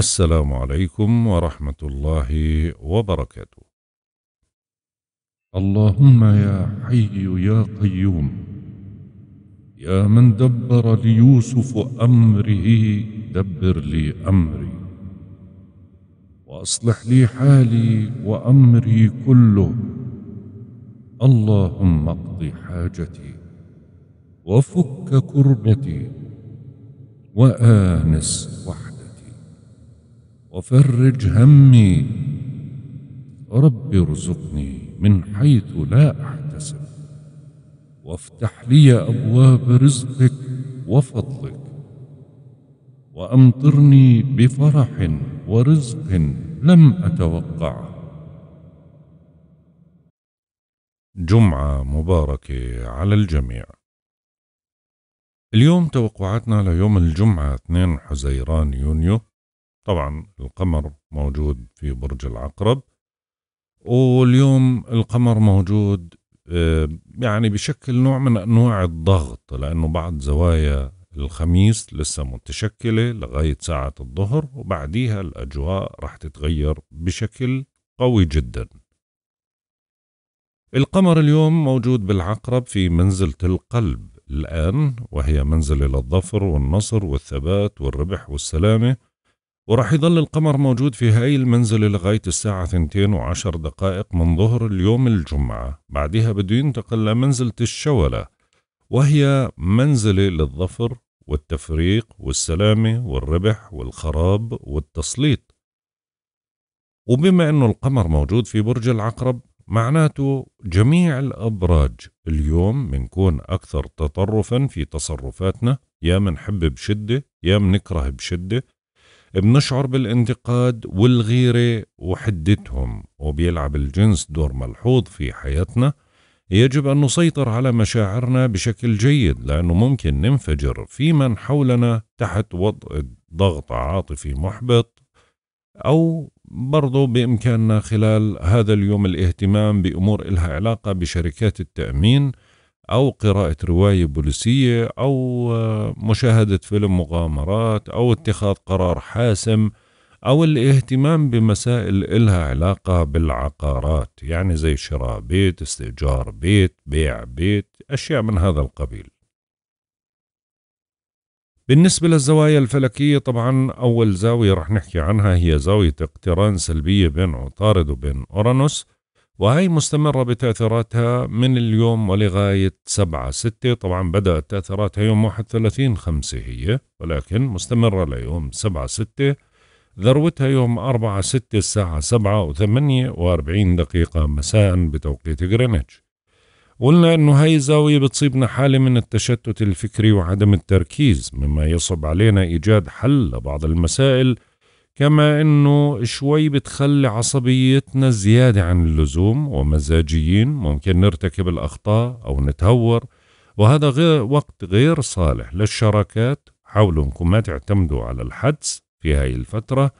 السلام عليكم ورحمة الله وبركاته. اللهم يا حي يا قيوم يا من دبر ليوسف أمره دبر لي أمري وأصلح لي حالي وأمري كله اللهم اقض حاجتي وفك كربتي وآنس وحدي وفرج همي رب ارزقني من حيث لا احتسب وافتح لي ابواب رزقك وفضلك وامطرني بفرح ورزق لم اتوقعه جمعه مباركه على الجميع اليوم توقعاتنا ليوم الجمعه 2 حزيران يونيو طبعا القمر موجود في برج العقرب واليوم القمر موجود آه، يعني بشكل نوع من انواع الضغط لانه بعض زوايا الخميس لسه متشكلة لغاية ساعة الظهر وبعديها الأجواء راح تتغير بشكل قوي جدا القمر اليوم موجود بالعقرب في منزلة القلب الآن وهي منزلة للظفر والنصر والثبات والربح والسلامة وراح يظل القمر موجود في هاي المنزلة لغاية الساعة 2 وعشر دقائق من ظهر اليوم الجمعة بعدها بده ينتقل لمنزلة الشولة وهي منزلة للظفر والتفريق والسلامة والربح والخراب والتسليط وبما أنه القمر موجود في برج العقرب معناته جميع الأبراج اليوم منكون أكثر تطرفا في تصرفاتنا يا منحب بشدة يا منكره بشدة بنشعر بالانتقاد والغيرة وحدتهم وبيلعب الجنس دور ملحوظ في حياتنا يجب أن نسيطر على مشاعرنا بشكل جيد لأنه ممكن ننفجر في من حولنا تحت وضع ضغط عاطفي محبط أو برضو بإمكاننا خلال هذا اليوم الاهتمام بأمور إلها علاقة بشركات التأمين أو قراءة رواية بوليسية أو آه، مشاهدة فيلم مغامرات أو اتخاذ قرار حاسم أو الاهتمام بمسائل إلها علاقة بالعقارات يعني زي شراء بيت استئجار بيت بيع بيت أشياء من هذا القبيل بالنسبة للزوايا الفلكية طبعا أول زاوية رح نحكي عنها هي زاوية اقتران سلبية بين عطارد وبين أورانوس وهي مستمرة بتأثيراتها من اليوم ولغاية سبعة ستة طبعا بدأت تأثيراتها يوم واحد ثلاثين خمسة هي ولكن مستمرة ليوم سبعة ستة ذروتها يوم أربعة ستة الساعة سبعة وثمانية وأربعين دقيقة مساء بتوقيت غرينتش قلنا أنه هاي الزاوية بتصيبنا حالة من التشتت الفكري وعدم التركيز مما يصب علينا إيجاد حل لبعض المسائل كما انه شوي بتخلي عصبيتنا زياده عن اللزوم ومزاجيين ممكن نرتكب الاخطاء او نتهور وهذا غير وقت غير صالح للشراكات حاولوا انكم ما تعتمدوا على الحدس في هاي الفتره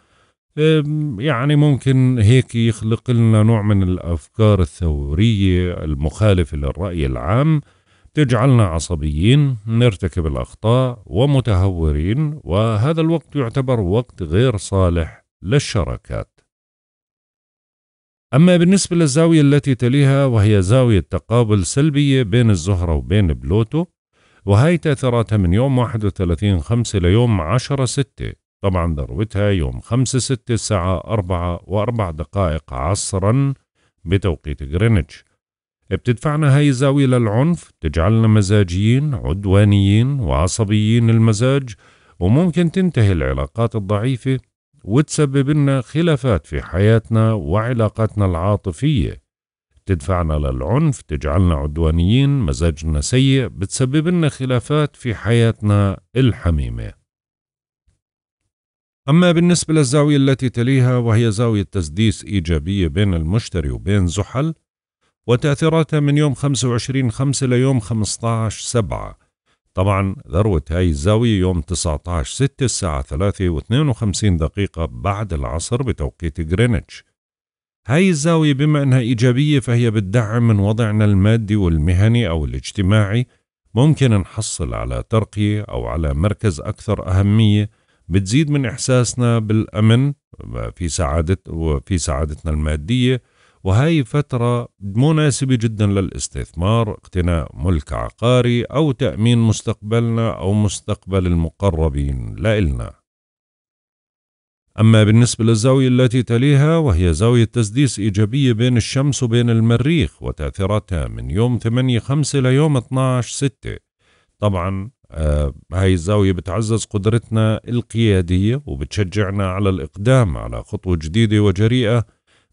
يعني ممكن هيك يخلق لنا نوع من الافكار الثوريه المخالفه للراي العام تجعلنا عصبيين نرتكب الأخطاء ومتهورين وهذا الوقت يعتبر وقت غير صالح للشراكات أما بالنسبة للزاوية التي تليها وهي زاوية تقابل سلبية بين الزهرة وبين بلوتو وهي تأثيراتها من يوم 31 5 ليوم 10 6 طبعا ذروتها يوم 5 6 الساعة 4 و4 دقائق عصرا بتوقيت غرينتش بتدفعنا هاي الزاوية للعنف تجعلنا مزاجيين عدوانيين وعصبيين المزاج وممكن تنتهي العلاقات الضعيفة وتسبب لنا خلافات في حياتنا وعلاقاتنا العاطفية تدفعنا للعنف تجعلنا عدوانيين مزاجنا سيء بتسبب لنا خلافات في حياتنا الحميمة أما بالنسبة للزاوية التي تليها وهي زاوية تسديس إيجابية بين المشتري وبين زحل وتأثيراتها من يوم 25 5 ليوم 15 7 طبعا ذروة هاي الزاوية يوم 19 6 الساعة 3 و52 دقيقة بعد العصر بتوقيت غرينتش هاي الزاوية بما أنها إيجابية فهي بتدعم من وضعنا المادي والمهني أو الاجتماعي ممكن نحصل على ترقية أو على مركز أكثر أهمية بتزيد من إحساسنا بالأمن في سعادة وفي سعادتنا المادية وهي فترة مناسبة جدا للاستثمار اقتناء ملك عقاري أو تأمين مستقبلنا أو مستقبل المقربين لإلنا أما بالنسبة للزاوية التي تليها وهي زاوية تسديس إيجابية بين الشمس وبين المريخ وتأثيراتها من يوم 8-5 ليوم 12-6 طبعا آه هاي الزاوية بتعزز قدرتنا القيادية وبتشجعنا على الإقدام على خطوة جديدة وجريئة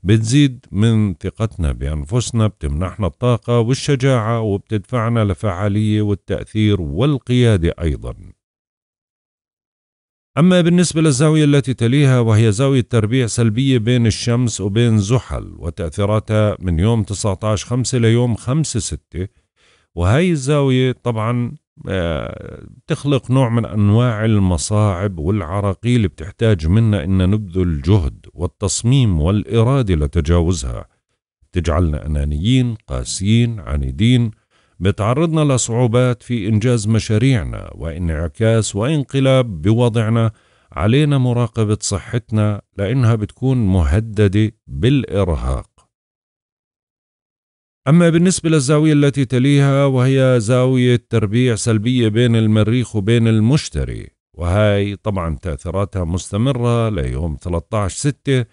بتزيد من ثقتنا بأنفسنا بتمنحنا الطاقة والشجاعة وبتدفعنا لفعالية والتأثير والقيادة أيضا أما بالنسبة للزاوية التي تليها وهي زاوية تربيع سلبية بين الشمس وبين زحل وتأثيراتها من يوم 19 5 ليوم 5 6 وهي الزاوية طبعا آه، تخلق نوع من أنواع المصاعب والعراقيل اللي بتحتاج منا إن نبذل جهد والتصميم والإرادة لتجاوزها تجعلنا أنانيين قاسيين عنيدين بتعرضنا لصعوبات في إنجاز مشاريعنا وإنعكاس وإنقلاب بوضعنا علينا مراقبة صحتنا لأنها بتكون مهددة بالإرهاق أما بالنسبة للزاوية التي تليها وهي زاوية تربيع سلبية بين المريخ وبين المشتري وهاي طبعا تأثيراتها مستمرة ليوم 13/6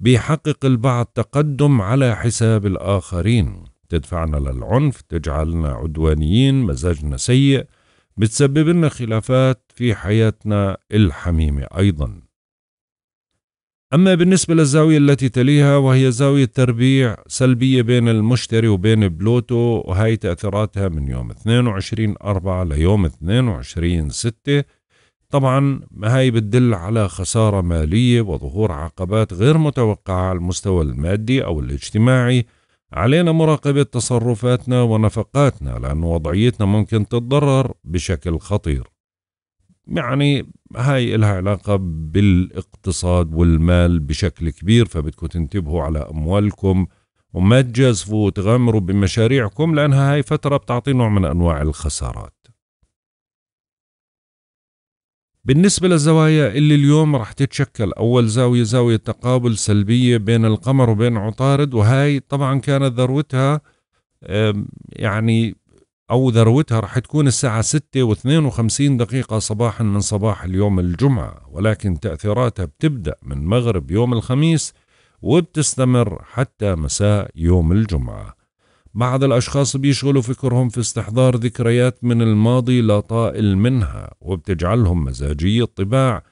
بيحقق البعض تقدم على حساب الآخرين تدفعنا للعنف تجعلنا عدوانيين مزاجنا سيء بتسبب لنا خلافات في حياتنا الحميمة أيضاً أما بالنسبة للزاوية التي تليها وهي زاوية تربيع سلبية بين المشتري وبين بلوتو وهي تأثيراتها من يوم 22 أربعة ليوم 22 ستة طبعا هاي بتدل على خسارة مالية وظهور عقبات غير متوقعة على المستوى المادي أو الاجتماعي علينا مراقبة تصرفاتنا ونفقاتنا لأن وضعيتنا ممكن تتضرر بشكل خطير يعني هاي لها علاقة بالاقتصاد والمال بشكل كبير فبدكم تنتبهوا على أموالكم وما تجازفوا وتغامروا بمشاريعكم لأنها هاي فترة بتعطي نوع من أنواع الخسارات بالنسبة للزوايا اللي اليوم رح تتشكل أول زاوية زاوية تقابل سلبية بين القمر وبين عطارد وهاي طبعا كانت ذروتها يعني أو ذروتها رح تكون الساعة 6 و 52 دقيقة صباحا من صباح اليوم الجمعة ولكن تأثيراتها بتبدأ من مغرب يوم الخميس وبتستمر حتى مساء يوم الجمعة بعض الأشخاص بيشغلوا فكرهم في استحضار ذكريات من الماضي لا طائل منها وبتجعلهم مزاجي الطباع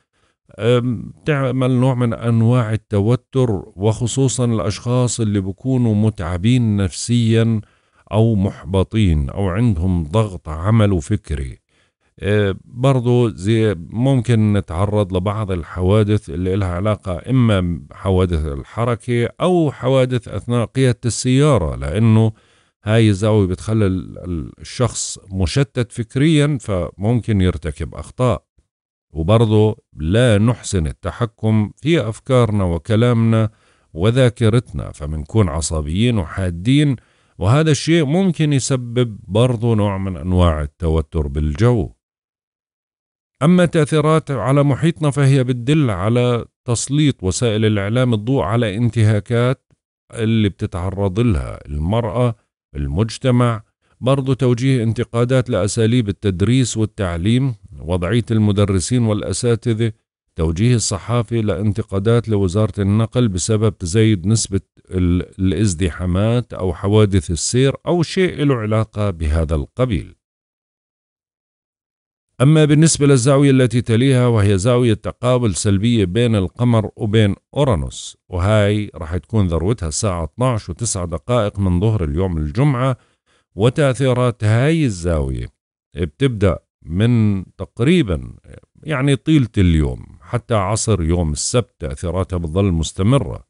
بتعمل نوع من أنواع التوتر وخصوصا الأشخاص اللي بكونوا متعبين نفسياً أو محبطين أو عندهم ضغط عمل وفكري آه، برضو زي ممكن نتعرض لبعض الحوادث اللي لها علاقة إما حوادث الحركة أو حوادث أثناء قيادة السيارة لأنه هاي الزاوية بتخلي الشخص مشتت فكريا فممكن يرتكب أخطاء وبرضه لا نحسن التحكم في أفكارنا وكلامنا وذاكرتنا فمنكون عصبيين وحادين وهذا الشيء ممكن يسبب برضو نوع من أنواع التوتر بالجو أما تأثيرات على محيطنا فهي بتدل على تسليط وسائل الإعلام الضوء على انتهاكات اللي بتتعرض لها المرأة المجتمع برضو توجيه انتقادات لأساليب التدريس والتعليم وضعية المدرسين والأساتذة توجيه الصحافي لانتقادات لوزارة النقل بسبب تزايد نسبة الازدحامات أو حوادث السير أو شيء له علاقة بهذا القبيل أما بالنسبة للزاوية التي تليها وهي زاوية تقابل سلبية بين القمر وبين أورانوس وهاي راح تكون ذروتها الساعة 12 و9 دقائق من ظهر اليوم الجمعة وتأثيرات هاي الزاوية بتبدأ من تقريبا يعني طيلة اليوم حتى عصر يوم السبت تأثيراتها بتظل مستمرة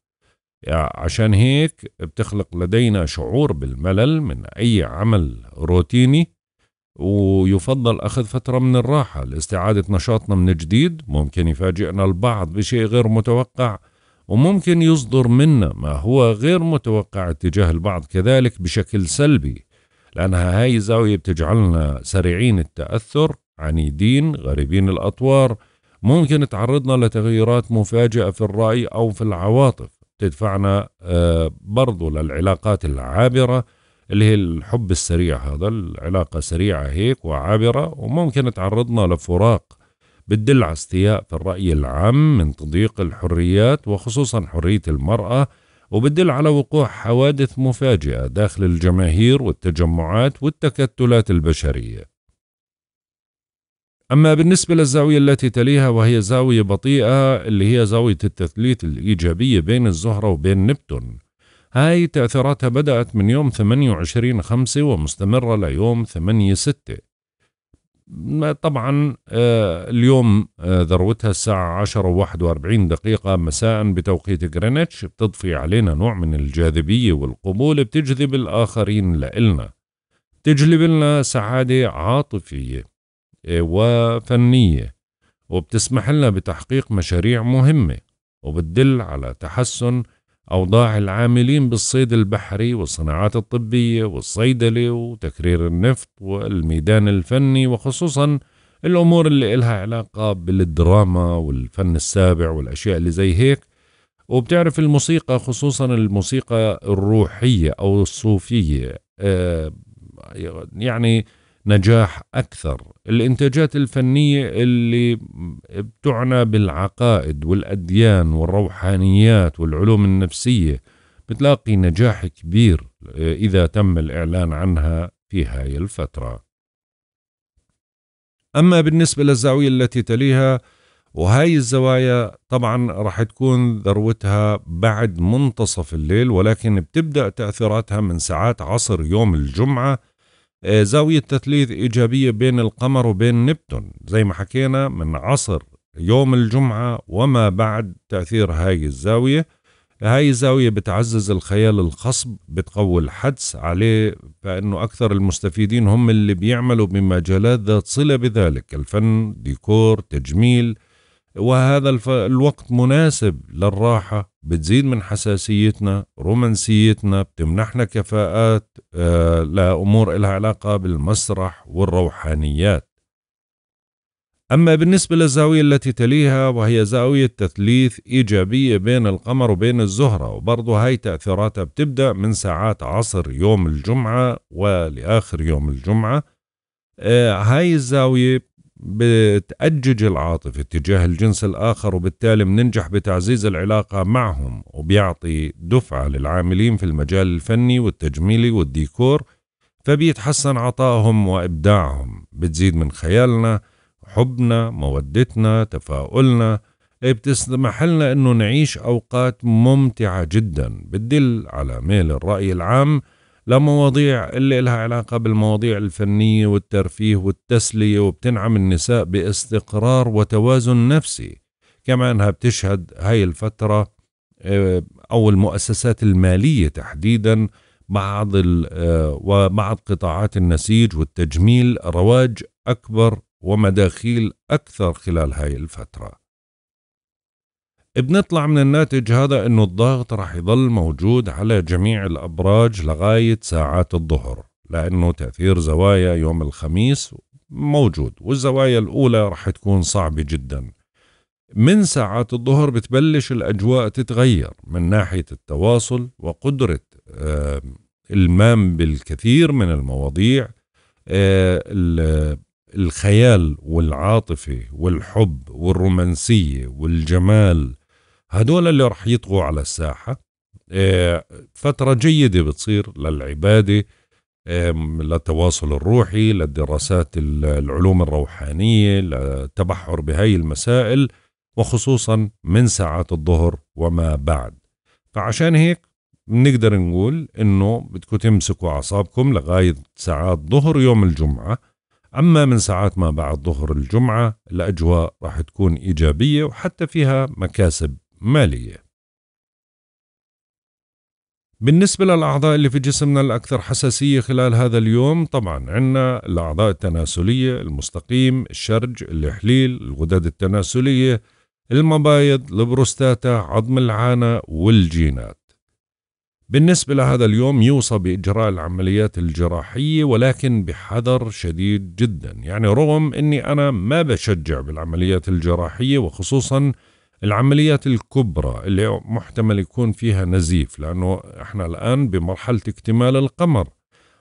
يعني عشان هيك بتخلق لدينا شعور بالملل من أي عمل روتيني ويفضل أخذ فترة من الراحة لاستعادة نشاطنا من جديد ممكن يفاجئنا البعض بشيء غير متوقع وممكن يصدر منا ما هو غير متوقع اتجاه البعض كذلك بشكل سلبي لأنها هاي الزاوية بتجعلنا سريعين التأثر عنيدين غريبين الأطوار ممكن تعرضنا لتغيرات مفاجئة في الرأي أو في العواطف تدفعنا آه، برضو للعلاقات العابرة اللي هي الحب السريع هذا العلاقة سريعة هيك وعابرة وممكن تعرضنا لفراق بتدل على استياء في الرأي العام من تضييق الحريات وخصوصا حرية المرأة وبتدل على وقوع حوادث مفاجئة داخل الجماهير والتجمعات والتكتلات البشرية أما بالنسبة للزاوية التي تليها وهي زاوية بطيئة اللي هي زاوية التثليث الإيجابية بين الزهرة وبين نبتون هاي تأثيراتها بدأت من يوم 28 5 ومستمرة ليوم 8 6 طبعا آه، اليوم آه، ذروتها الساعة 10 و 41 دقيقة مساء بتوقيت غرينتش بتضفي علينا نوع من الجاذبية والقبول بتجذب الآخرين لإلنا تجلب لنا سعادة عاطفية وفنية وبتسمح لنا بتحقيق مشاريع مهمة وبتدل على تحسن أوضاع العاملين بالصيد البحري والصناعات الطبية والصيدلة وتكرير النفط والميدان الفني وخصوصا الأمور اللي إلها علاقة بالدراما والفن السابع والأشياء اللي زي هيك وبتعرف الموسيقى خصوصا الموسيقى الروحية أو الصوفية آه، يعني نجاح أكثر الإنتاجات الفنية اللي بتعنى بالعقائد والأديان والروحانيات والعلوم النفسية بتلاقي نجاح كبير آه، إذا تم الإعلان عنها في هاي الفترة أما بالنسبة للزاوية التي تليها وهاي الزوايا طبعا راح تكون ذروتها بعد منتصف الليل ولكن بتبدأ تأثيراتها من ساعات عصر يوم الجمعة آه، زاوية تثليث إيجابية بين القمر وبين نبتون زي ما حكينا من عصر يوم الجمعة وما بعد تأثير هاي الزاوية هاي الزاوية بتعزز الخيال الخصب بتقوي الحدس عليه فإنه أكثر المستفيدين هم اللي بيعملوا بمجالات ذات صلة بذلك الفن ديكور تجميل وهذا الوقت مناسب للراحة بتزيد من حساسيتنا رومانسيتنا بتمنحنا كفاءات آه، لأمور لها علاقة بالمسرح والروحانيات أما بالنسبة للزاوية التي تليها وهي زاوية تثليث إيجابية بين القمر وبين الزهرة وبرضو هاي تأثيراتها بتبدأ من ساعات عصر يوم الجمعة ولآخر يوم الجمعة آه، هاي الزاوية بتأجج العاطفة تجاه الجنس الآخر وبالتالي بننجح بتعزيز العلاقة معهم وبيعطي دفعة للعاملين في المجال الفني والتجميلي والديكور فبيتحسن عطائهم وإبداعهم بتزيد من خيالنا حبنا مودتنا تفاؤلنا بتسمح لنا أنه نعيش أوقات ممتعة جدا بتدل على ميل الرأي العام لمواضيع اللي لها علاقة بالمواضيع الفنية والترفيه والتسلية وبتنعم النساء باستقرار وتوازن نفسي كما أنها بتشهد هاي الفترة آه، أو المؤسسات المالية تحديدا بعض آه، وبعض قطاعات النسيج والتجميل رواج أكبر ومداخيل أكثر خلال هاي الفترة بنطلع من الناتج هذا انه الضغط راح يضل موجود على جميع الابراج لغايه ساعات الظهر لانه تاثير زوايا يوم الخميس موجود والزوايا الاولى راح تكون صعبه جدا من ساعات الظهر بتبلش الاجواء تتغير من ناحيه التواصل وقدره المام بالكثير من المواضيع آه، الخيال والعاطفه والحب والرومانسيه والجمال هدول اللي رح يطغوا على الساحة آه، فترة جيدة بتصير للعبادة للتواصل الروحي للدراسات العلوم الروحانية للتبحر بهاي المسائل وخصوصا من ساعات الظهر وما بعد فعشان هيك بنقدر نقول انه بدكم تمسكوا اعصابكم لغايه ساعات ظهر يوم الجمعه اما من ساعات ما بعد ظهر الجمعه الاجواء راح تكون ايجابيه وحتى فيها مكاسب مالية بالنسبة للأعضاء اللي في جسمنا الأكثر حساسية خلال هذا اليوم طبعا عندنا الأعضاء التناسلية المستقيم الشرج الإحليل الغدد التناسلية المبايض البروستاتا عظم العانة والجينات بالنسبة لهذا اليوم يوصى بإجراء العمليات الجراحية ولكن بحذر شديد جدا يعني رغم أني أنا ما بشجع بالعمليات الجراحية وخصوصا العمليات الكبرى اللي محتمل يكون فيها نزيف لأنه إحنا الآن بمرحلة اكتمال القمر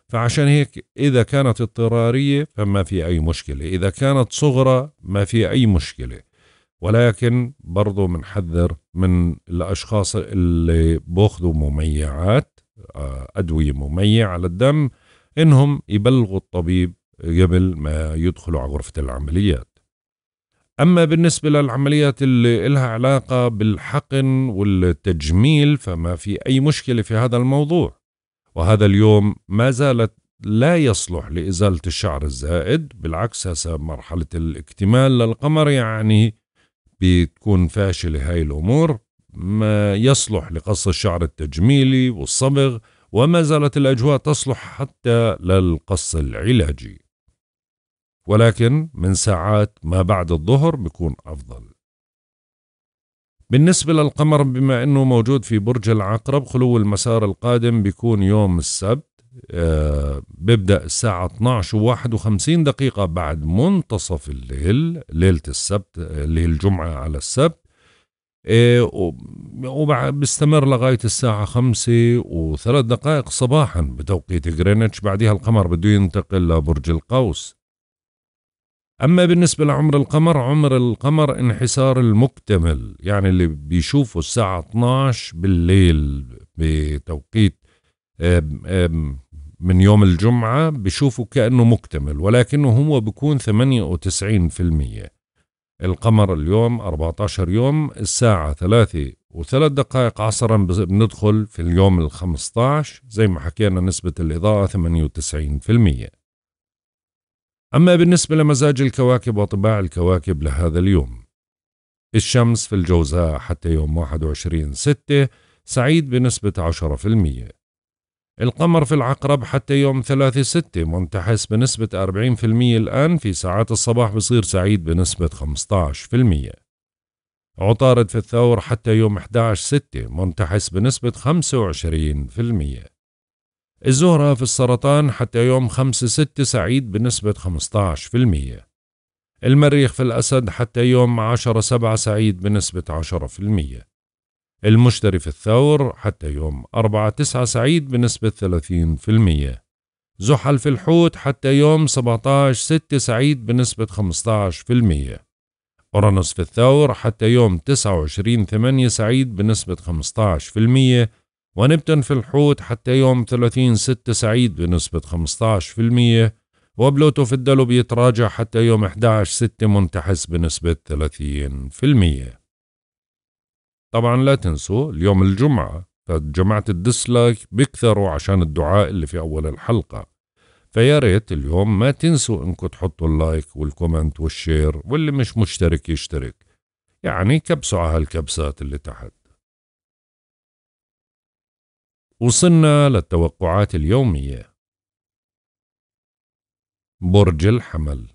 فعشان هيك إذا كانت اضطرارية فما في أي مشكلة إذا كانت صغرى ما في أي مشكلة ولكن برضو بنحذر من الأشخاص اللي بياخذوا مميعات آه، أدوية مميعة على الدم إنهم يبلغوا الطبيب قبل ما يدخلوا على غرفة العمليات أما بالنسبة للعمليات اللي إلها علاقة بالحقن والتجميل فما في أي مشكلة في هذا الموضوع وهذا اليوم ما زالت لا يصلح لإزالة الشعر الزائد بالعكس هسه مرحلة الاكتمال للقمر يعني بتكون فاشلة هاي الأمور ما يصلح لقص الشعر التجميلي والصبغ وما زالت الأجواء تصلح حتى للقص العلاجي ولكن من ساعات ما بعد الظهر بيكون أفضل بالنسبة للقمر بما أنه موجود في برج العقرب خلو المسار القادم بيكون يوم السبت آه بيبدأ الساعة 12 و 51 دقيقة بعد منتصف الليل ليلة السبت اللي هي الجمعة على السبت آه وبستمر لغاية الساعة 5 و 3 دقائق صباحا بتوقيت غرينتش بعدها القمر بده ينتقل لبرج القوس أما بالنسبة لعمر القمر عمر القمر انحسار المكتمل يعني اللي بيشوفه الساعة 12 بالليل بتوقيت من يوم الجمعة بيشوفه كأنه مكتمل ولكنه هو بيكون 98% القمر اليوم 14 يوم الساعة 3 وثلاث دقائق عصرا بندخل في اليوم ال 15 زي ما حكينا نسبة الإضاءة 98% أما بالنسبة لمزاج الكواكب وطباع الكواكب لهذا اليوم الشمس في الجوزاء حتى يوم 21 ستة سعيد بنسبة 10% القمر في العقرب حتى يوم 3 ستة منتحس بنسبة 40% الآن في ساعات الصباح بصير سعيد بنسبة 15% عطارد في الثور حتى يوم 11 ستة منتحس بنسبة 25% الزهرة في السرطان حتى يوم 5-6 سعيد بنسبة 15% المريخ في الأسد حتى يوم 10-7 سعيد بنسبة 10% المشتري في الثور حتى يوم 4-9 سعيد بنسبة 30% زحل في الحوت حتى يوم 17-6 سعيد بنسبة 15% أورانوس في الثور حتى يوم 29 8 سعيد بنسبة ونبتن في الحوت حتى يوم 30 6 سعيد بنسبة 15% وبلوتو في الدلو بيتراجع حتى يوم 11 6 منتحس بنسبة 30% طبعا لا تنسوا اليوم الجمعة فجماعة الدسلاك بيكثروا عشان الدعاء اللي في أول الحلقة فيا ريت اليوم ما تنسوا انكم تحطوا اللايك والكومنت والشير واللي مش مشترك يشترك يعني كبسوا على هالكبسات اللي تحت وصلنا للتوقعات اليومية برج الحمل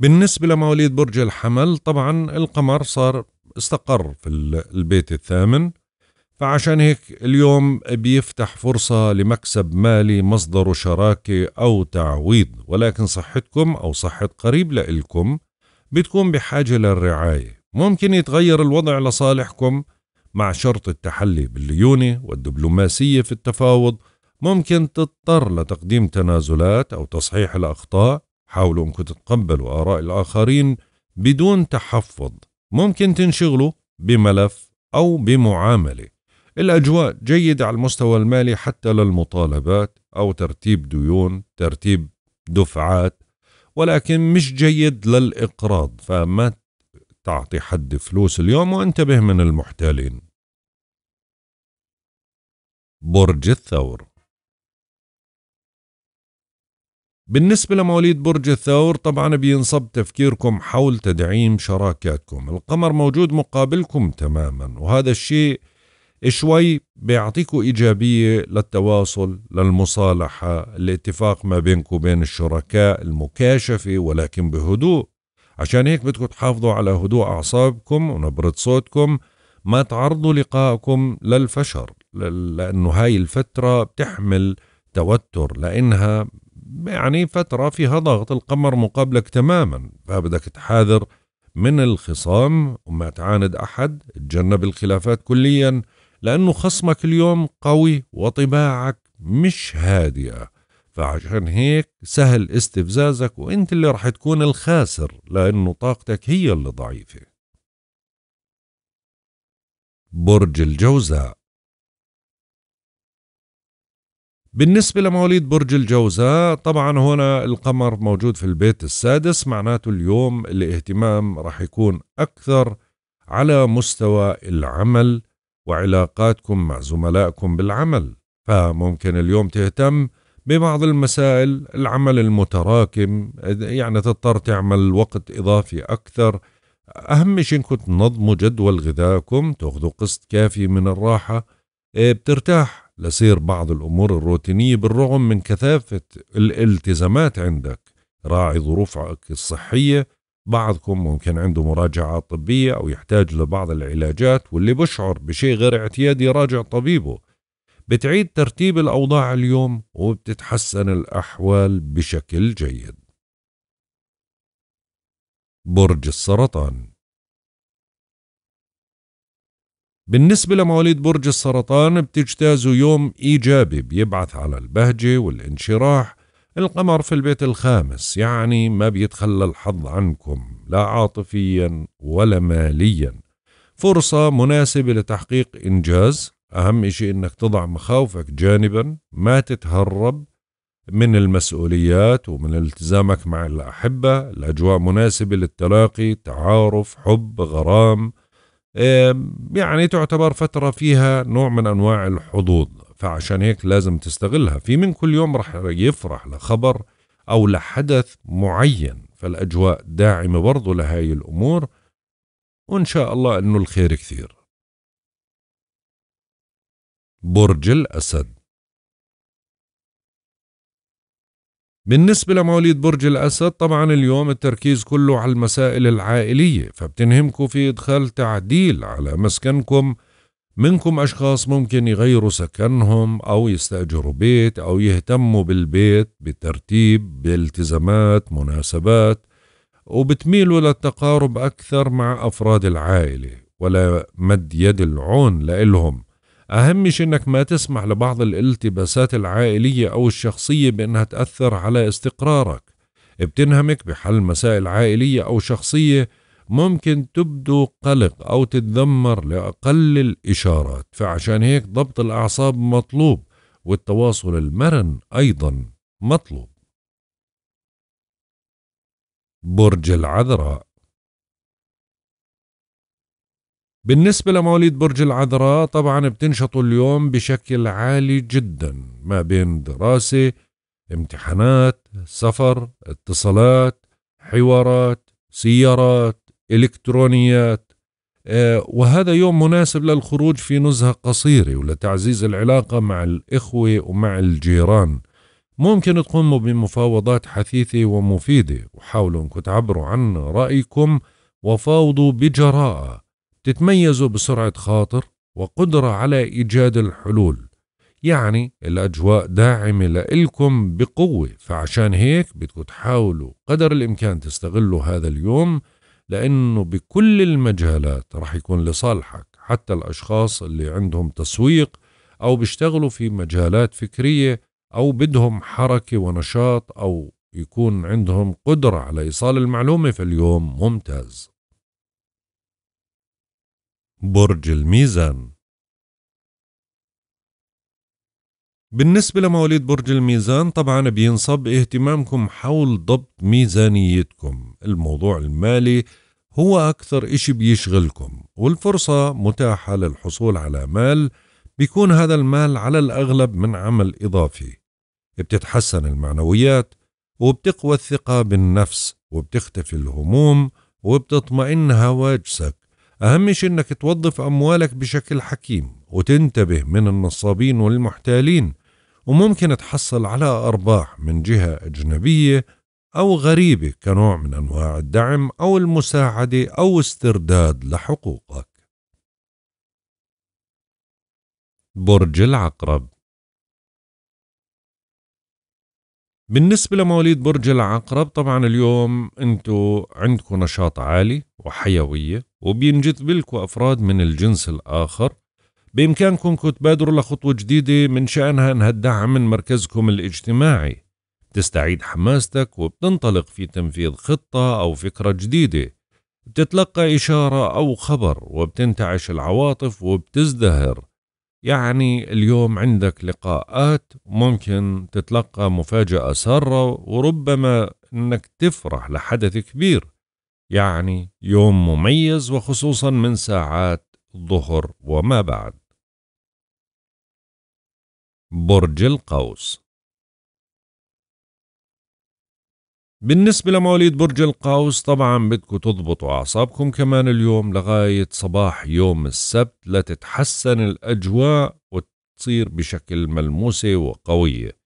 بالنسبة لمواليد برج الحمل طبعا القمر صار استقر في البيت الثامن فعشان هيك اليوم بيفتح فرصة لمكسب مالي مصدره شراكة أو تعويض ولكن صحتكم أو صحة قريب لإلكم بتكون بحاجة للرعاية ممكن يتغير الوضع لصالحكم مع شرط التحلي بالليونة والدبلوماسية في التفاوض ممكن تضطر لتقديم تنازلات أو تصحيح الأخطاء حاولوا أنكم تتقبلوا آراء الآخرين بدون تحفظ ممكن تنشغلوا بملف أو بمعاملة الأجواء جيدة على المستوى المالي حتى للمطالبات أو ترتيب ديون ترتيب دفعات ولكن مش جيد للإقراض فما تعطي حد فلوس اليوم وانتبه من المحتالين برج الثور بالنسبة لمواليد برج الثور طبعا بينصب تفكيركم حول تدعيم شراكاتكم القمر موجود مقابلكم تماما وهذا الشيء شوي بيعطيكوا إيجابية للتواصل للمصالحة الاتفاق ما بينكم وبين الشركاء المكاشفة ولكن بهدوء عشان هيك بدكم تحافظوا على هدوء أعصابكم ونبرة صوتكم ما تعرضوا لقائكم للفشل لأنه هاي الفترة بتحمل توتر لأنها يعني فترة فيها ضغط القمر مقابلك تماما فبدك تحاذر من الخصام وما تعاند أحد تجنب الخلافات كليا لأنه خصمك اليوم قوي وطباعك مش هادئة فعشان هيك سهل استفزازك وانت اللي رح تكون الخاسر لانه طاقتك هي اللي ضعيفة برج الجوزاء بالنسبة لمواليد برج الجوزاء طبعا هنا القمر موجود في البيت السادس معناته اليوم الاهتمام رح يكون أكثر على مستوى العمل وعلاقاتكم مع زملائكم بالعمل فممكن اليوم تهتم ببعض المسائل العمل المتراكم يعني تضطر تعمل وقت إضافي أكثر أهم شيء إنكم تنظموا جدول غذائكم تاخذوا قسط كافي من الراحة آه، بترتاح لسير بعض الأمور الروتينية بالرغم من كثافة الالتزامات عندك راعي ظروفك الصحية بعضكم ممكن عنده مراجعة طبية أو يحتاج لبعض العلاجات واللي بشعر بشيء غير اعتيادي يراجع طبيبه بتعيد ترتيب الأوضاع اليوم وبتتحسن الأحوال بشكل جيد برج السرطان بالنسبة لمواليد برج السرطان بتجتازوا يوم إيجابي بيبعث على البهجة والانشراح القمر في البيت الخامس يعني ما بيتخلى الحظ عنكم لا عاطفيا ولا ماليا فرصة مناسبة لتحقيق إنجاز أهم شيء أنك تضع مخاوفك جانبا ما تتهرب من المسؤوليات ومن التزامك مع الأحبة الأجواء مناسبة للتلاقي تعارف حب غرام يعني تعتبر فترة فيها نوع من أنواع الحظوظ فعشان هيك لازم تستغلها في من كل يوم رح يفرح لخبر أو لحدث معين فالأجواء داعمة برضو لهاي الأمور وإن شاء الله أنه الخير كثير برج الأسد بالنسبة لمواليد برج الأسد طبعا اليوم التركيز كله على المسائل العائلية فبتنهمكم في إدخال تعديل على مسكنكم منكم أشخاص ممكن يغيروا سكنهم أو يستأجروا بيت أو يهتموا بالبيت بالترتيب بالتزامات مناسبات وبتميلوا للتقارب أكثر مع أفراد العائلة ولا مد يد العون لإلهم أهم شيء أنك ما تسمح لبعض الالتباسات العائلية أو الشخصية بأنها تأثر على استقرارك بتنهمك بحل مسائل عائلية أو شخصية ممكن تبدو قلق أو تتذمر لأقل الإشارات فعشان هيك ضبط الأعصاب مطلوب والتواصل المرن أيضا مطلوب برج العذراء بالنسبة لمواليد برج العذراء طبعا بتنشطوا اليوم بشكل عالي جدا ما بين دراسة امتحانات سفر اتصالات حوارات سيارات الكترونيات آه وهذا يوم مناسب للخروج في نزهة قصيرة ولتعزيز العلاقة مع الإخوة ومع الجيران ممكن تقوموا بمفاوضات حثيثة ومفيدة وحاولوا أنكم تعبروا عن رأيكم وفاوضوا بجراءة تتميزوا بسرعة خاطر وقدرة على إيجاد الحلول يعني الأجواء داعمة لإلكم بقوة فعشان هيك بدكم تحاولوا قدر الإمكان تستغلوا هذا اليوم لأنه بكل المجالات رح يكون لصالحك حتى الأشخاص اللي عندهم تسويق أو بيشتغلوا في مجالات فكرية أو بدهم حركة ونشاط أو يكون عندهم قدرة على إيصال المعلومة في اليوم ممتاز برج الميزان بالنسبة لمواليد برج الميزان طبعا بينصب اهتمامكم حول ضبط ميزانيتكم الموضوع المالي هو أكثر إشي بيشغلكم والفرصة متاحة للحصول على مال بيكون هذا المال على الأغلب من عمل إضافي بتتحسن المعنويات وبتقوى الثقة بالنفس وبتختفي الهموم وبتطمئن هواجسك أهم شيء أنك توظف أموالك بشكل حكيم وتنتبه من النصابين والمحتالين وممكن تحصل على أرباح من جهة أجنبية أو غريبة كنوع من أنواع الدعم أو المساعدة أو استرداد لحقوقك برج العقرب بالنسبة لمواليد برج العقرب طبعا اليوم انتو عندكم نشاط عالي وحيوية وبينجذب لكم أفراد من الجنس الآخر بإمكانكم تبادروا لخطوة جديدة من شأنها أنها تدعم من مركزكم الاجتماعي بتستعيد حماستك وبتنطلق في تنفيذ خطة أو فكرة جديدة بتتلقى إشارة أو خبر وبتنتعش العواطف وبتزدهر يعني اليوم عندك لقاءات ممكن تتلقى مفاجأة سارة وربما أنك تفرح لحدث كبير يعني يوم مميز وخصوصا من ساعات الظهر وما بعد برج القوس بالنسبة لمواليد برج القوس طبعا بدكم تضبطوا أعصابكم كمان اليوم لغاية صباح يوم السبت لتتحسن الأجواء وتصير بشكل ملموسة وقوية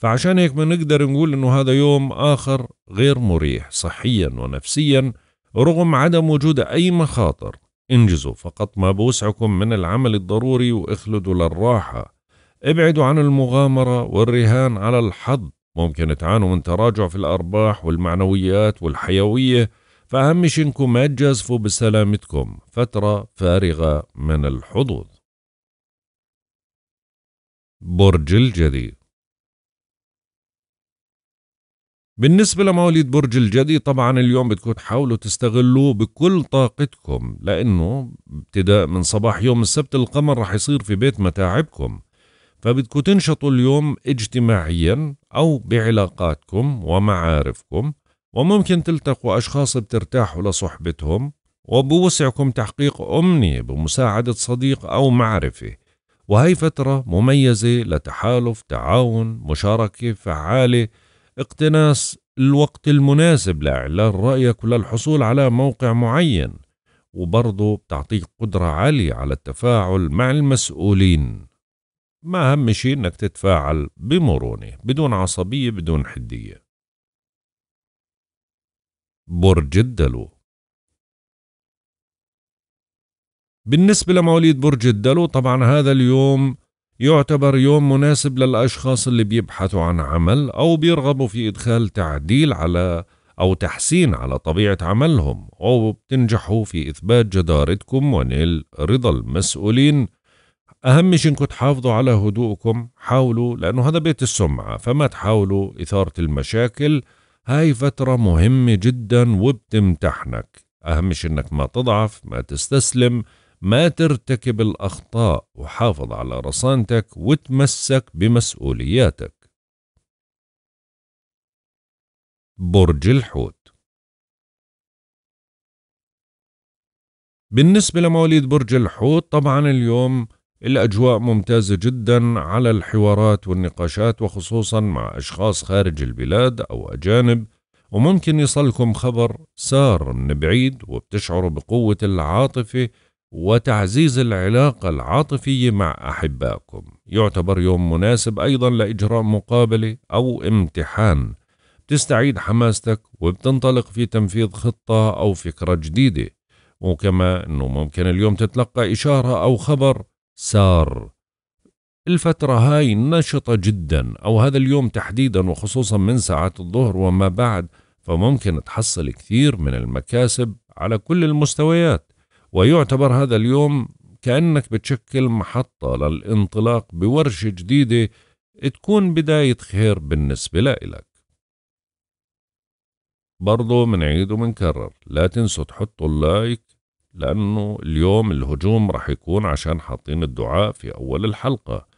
فعشان هيك بنقدر نقول انه هذا يوم اخر غير مريح صحيا ونفسيا رغم عدم وجود اي مخاطر انجزوا فقط ما بوسعكم من العمل الضروري واخلدوا للراحة ابعدوا عن المغامرة والرهان على الحظ ممكن تعانوا من تراجع في الأرباح والمعنويات والحيوية فأهم شيء إنكم ما تجازفوا بسلامتكم فترة فارغة من الحظوظ برج الجديد بالنسبة لمواليد برج الجدي طبعا اليوم بتكون حاولوا تستغلوه بكل طاقتكم لأنه ابتداء من صباح يوم السبت القمر رح يصير في بيت متاعبكم فبدكم تنشطوا اليوم اجتماعيا أو بعلاقاتكم ومعارفكم وممكن تلتقوا أشخاص بترتاحوا لصحبتهم وبوسعكم تحقيق أمنية بمساعدة صديق أو معرفة وهي فترة مميزة لتحالف تعاون مشاركة فعالة اقتناص الوقت المناسب لإعلان رأيك وللحصول على موقع معين وبرضه بتعطيك قدرة عالية على التفاعل مع المسؤولين ما أهم شيء إنك تتفاعل بمرونة بدون عصبية بدون حدية برج الدلو بالنسبة لمواليد برج الدلو طبعا هذا اليوم يعتبر يوم مناسب للأشخاص اللي بيبحثوا عن عمل أو بيرغبوا في إدخال تعديل على أو تحسين على طبيعة عملهم أو بتنجحوا في إثبات جدارتكم ونيل رضا المسؤولين أهم شيء إنكم تحافظوا على هدوءكم حاولوا لأنه هذا بيت السمعة فما تحاولوا إثارة المشاكل هاي فترة مهمة جدا وبتمتحنك أهم شيء إنك ما تضعف ما تستسلم ما ترتكب الأخطاء وحافظ على رصانتك وتمسك بمسؤولياتك برج الحوت بالنسبة لمواليد برج الحوت طبعا اليوم الأجواء ممتازة جدا على الحوارات والنقاشات وخصوصا مع أشخاص خارج البلاد أو أجانب وممكن يصلكم خبر سار من بعيد وبتشعروا بقوة العاطفة وتعزيز العلاقة العاطفية مع أحبائكم يعتبر يوم مناسب أيضا لإجراء مقابلة أو امتحان بتستعيد حماستك وبتنطلق في تنفيذ خطة أو فكرة جديدة وكما أنه ممكن اليوم تتلقى إشارة أو خبر سار الفترة هاي نشطة جدا أو هذا اليوم تحديدا وخصوصا من ساعات الظهر وما بعد فممكن تحصل كثير من المكاسب على كل المستويات ويعتبر هذا اليوم كأنك بتشكل محطة للانطلاق بورشة جديدة تكون بداية خير بالنسبة لإلك برضو منعيد ومنكرر لا تنسوا تحطوا اللايك لأنه اليوم الهجوم رح يكون عشان حاطين الدعاء في أول الحلقة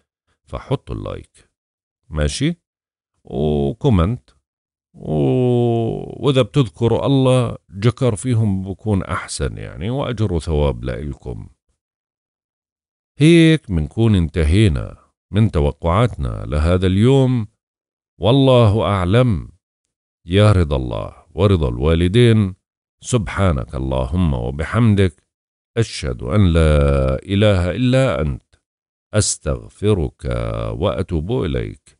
فحطوا اللايك ماشي وكومنت وإذا بتذكروا الله جكر فيهم بكون أحسن يعني وأجر ثواب لإلكم هيك بنكون انتهينا من توقعاتنا لهذا اليوم والله أعلم يا رضا الله ورضا الوالدين سبحانك اللهم وبحمدك أشهد أن لا إله إلا أنت أستغفرك وأتوب إليك